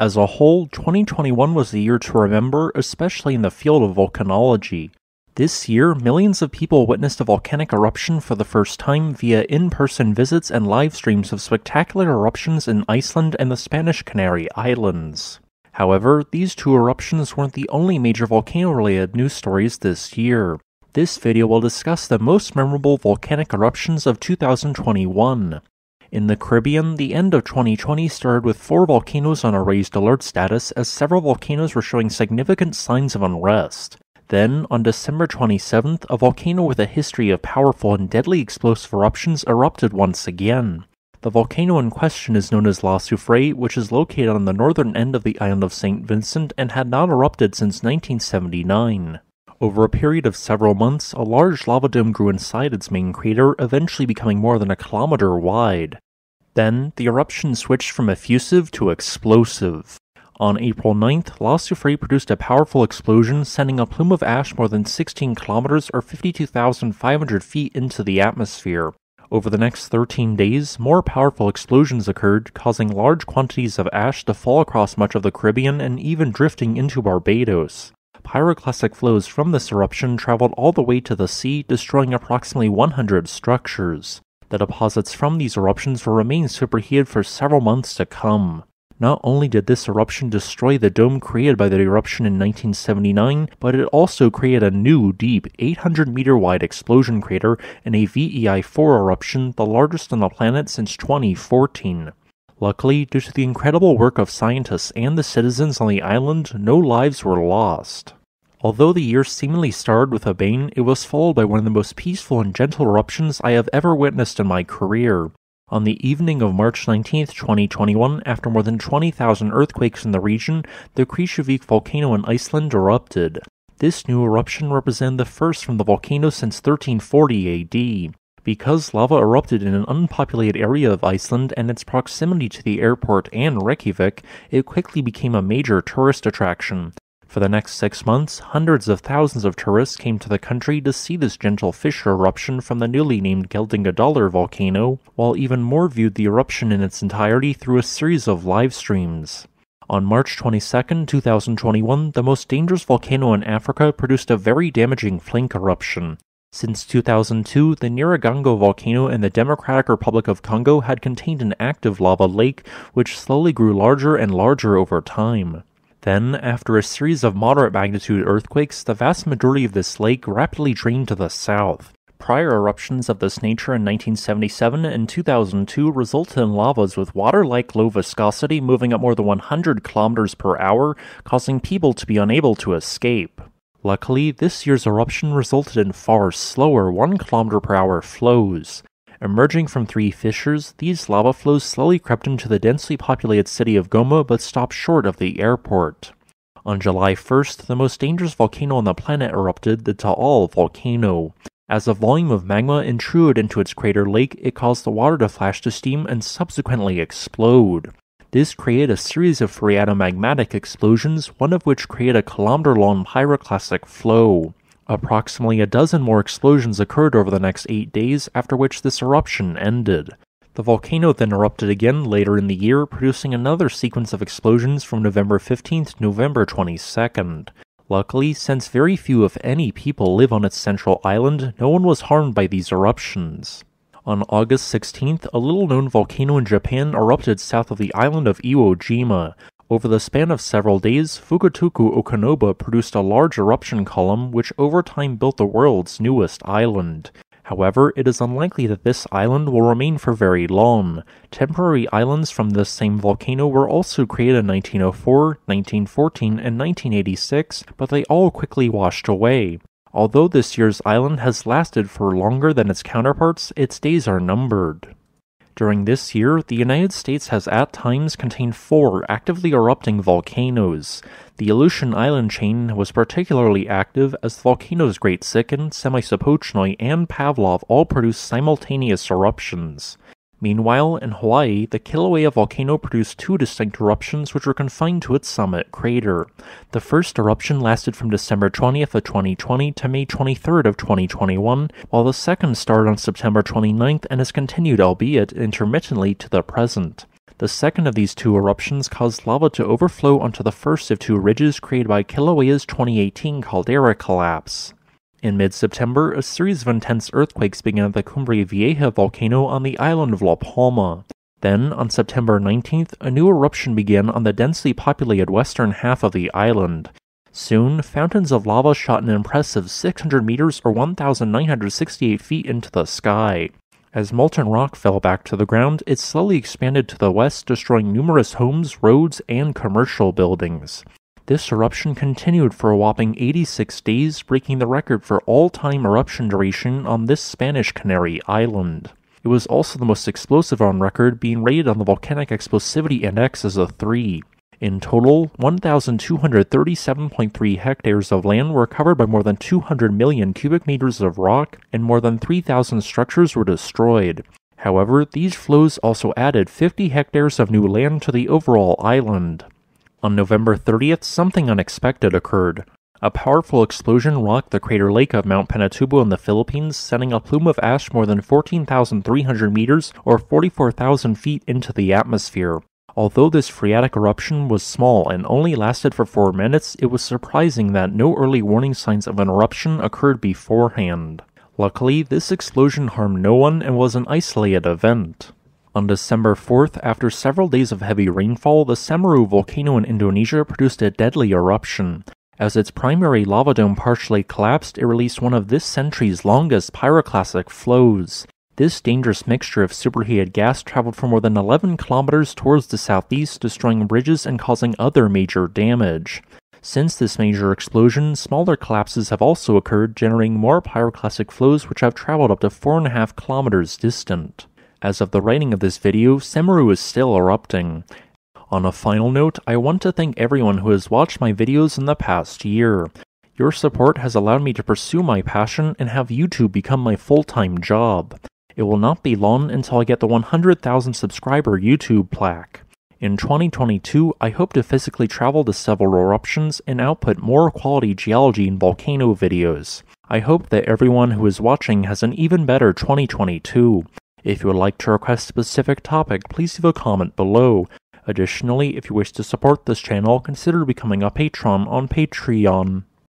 as a whole, 2021 was the year to remember, especially in the field of volcanology. This year, millions of people witnessed a volcanic eruption for the first time via in person visits and live streams of spectacular eruptions in Iceland and the Spanish Canary Islands. However, these two eruptions weren't the only major volcano related news stories this year. This video will discuss the most memorable volcanic eruptions of 2021. In the Caribbean, the end of 2020 started with four volcanoes on a raised alert status as several volcanoes were showing significant signs of unrest. Then, on December 27th, a volcano with a history of powerful and deadly explosive eruptions erupted once again. The volcano in question is known as La Soufre, which is located on the northern end of the island of St. Vincent and had not erupted since 1979. Over a period of several months, a large lava dome grew inside its main crater, eventually becoming more than a kilometer wide. Then, the eruption switched from effusive to explosive. On April 9th, La Soufre produced a powerful explosion, sending a plume of ash more than 16 kilometers or 52,500 feet into the atmosphere. Over the next 13 days, more powerful explosions occurred, causing large quantities of ash to fall across much of the Caribbean and even drifting into Barbados. Pyroclastic flows from this eruption traveled all the way to the sea, destroying approximately 100 structures. The deposits from these eruptions will remain superheated for several months to come. Not only did this eruption destroy the dome created by the eruption in 1979, but it also created a new, deep, 800 meter wide explosion crater in a VEI 4 eruption, the largest on the planet since 2014. Luckily, due to the incredible work of scientists and the citizens on the island, no lives were lost. Although the year seemingly started with a bang, it was followed by one of the most peaceful and gentle eruptions I have ever witnessed in my career. On the evening of March 19, 2021, after more than 20,000 earthquakes in the region, the Krishuvik volcano in Iceland erupted. This new eruption represented the first from the volcano since 1340 AD. Because lava erupted in an unpopulated area of Iceland and its proximity to the airport and Reykjavik, it quickly became a major tourist attraction. For the next six months, hundreds of thousands of tourists came to the country to see this gentle fissure eruption from the newly named Geldingadalur volcano, while even more viewed the eruption in its entirety through a series of live streams. On March 22, 2021, the most dangerous volcano in Africa produced a very damaging flank eruption. Since 2002, the Nyiragongo volcano in the Democratic Republic of Congo had contained an active lava lake, which slowly grew larger and larger over time. Then, after a series of moderate magnitude earthquakes, the vast majority of this lake rapidly drained to the south. Prior eruptions of this nature in 1977 and 2002 resulted in lavas with water like low viscosity moving at more than 100 kilometers per hour, causing people to be unable to escape. Luckily, this year's eruption resulted in far slower 1 kilometer per hour flows. Emerging from three fissures, these lava flows slowly crept into the densely populated city of Goma but stopped short of the airport. On July 1st, the most dangerous volcano on the planet erupted, the Taal volcano. As the volume of magma intruded into its crater lake, it caused the water to flash to steam and subsequently explode. This created a series of phreatomagmatic explosions, one of which created a kilometer long pyroclastic flow. Approximately a dozen more explosions occurred over the next eight days, after which this eruption ended. The volcano then erupted again later in the year, producing another sequence of explosions from November 15th to November 22nd. Luckily, since very few, if any, people live on its central island, no one was harmed by these eruptions. On August 16th, a little known volcano in Japan erupted south of the island of Iwo Jima, over the span of several days, Fukutoku O'kanoba produced a large eruption column which over time built the world's newest island. However, it is unlikely that this island will remain for very long. Temporary islands from this same volcano were also created in 1904, 1914, and 1986, but they all quickly washed away. Although this year's island has lasted for longer than its counterparts, its days are numbered. During this year, the United States has at times contained four actively erupting volcanoes. The Aleutian Island chain was particularly active as the volcanoes Great Sikin, Semisopochnoi, and Pavlov all produced simultaneous eruptions. Meanwhile, in Hawaii, the Kilauea volcano produced two distinct eruptions which were confined to its summit crater. The first eruption lasted from December 20th of 2020 to May 23rd of 2021, while the second started on September 29th and has continued, albeit intermittently, to the present. The second of these two eruptions caused lava to overflow onto the first of two ridges created by Kilauea's 2018 caldera collapse. In mid September, a series of intense earthquakes began at the Cumbre Vieja volcano on the island of La Palma. Then, on September 19th, a new eruption began on the densely populated western half of the island. Soon, fountains of lava shot an impressive 600 meters or 1,968 feet into the sky. As molten rock fell back to the ground, it slowly expanded to the west, destroying numerous homes, roads, and commercial buildings. This eruption continued for a whopping 86 days, breaking the record for all time eruption duration on this Spanish Canary island. It was also the most explosive on record, being rated on the Volcanic Explosivity Index as a 3. In total, 1,237.3 hectares of land were covered by more than 200 million cubic meters of rock, and more than 3,000 structures were destroyed. However, these flows also added 50 hectares of new land to the overall island. On November 30th, something unexpected occurred. A powerful explosion rocked the crater lake of Mount Pinatubo in the Philippines, sending a plume of ash more than 14,300 meters or 44,000 feet into the atmosphere. Although this phreatic eruption was small and only lasted for four minutes, it was surprising that no early warning signs of an eruption occurred beforehand. Luckily, this explosion harmed no one and was an isolated event. On December 4th, after several days of heavy rainfall, the Semeru volcano in Indonesia produced a deadly eruption. As its primary lava dome partially collapsed, it released one of this century's longest pyroclastic flows. This dangerous mixture of superheated gas traveled for more than 11 kilometers towards the southeast, destroying bridges and causing other major damage. Since this major explosion, smaller collapses have also occurred, generating more pyroclastic flows which have traveled up to 4.5 kilometers distant. As of the writing of this video, Semeru is still erupting. On a final note, I want to thank everyone who has watched my videos in the past year. Your support has allowed me to pursue my passion and have YouTube become my full-time job. It will not be long until I get the 100,000 subscriber YouTube plaque. In 2022, I hope to physically travel to several eruptions and output more quality geology and volcano videos. I hope that everyone who is watching has an even better 2022. If you would like to request a specific topic, please leave a comment below. Additionally, if you wish to support this channel, consider becoming a patron on Patreon.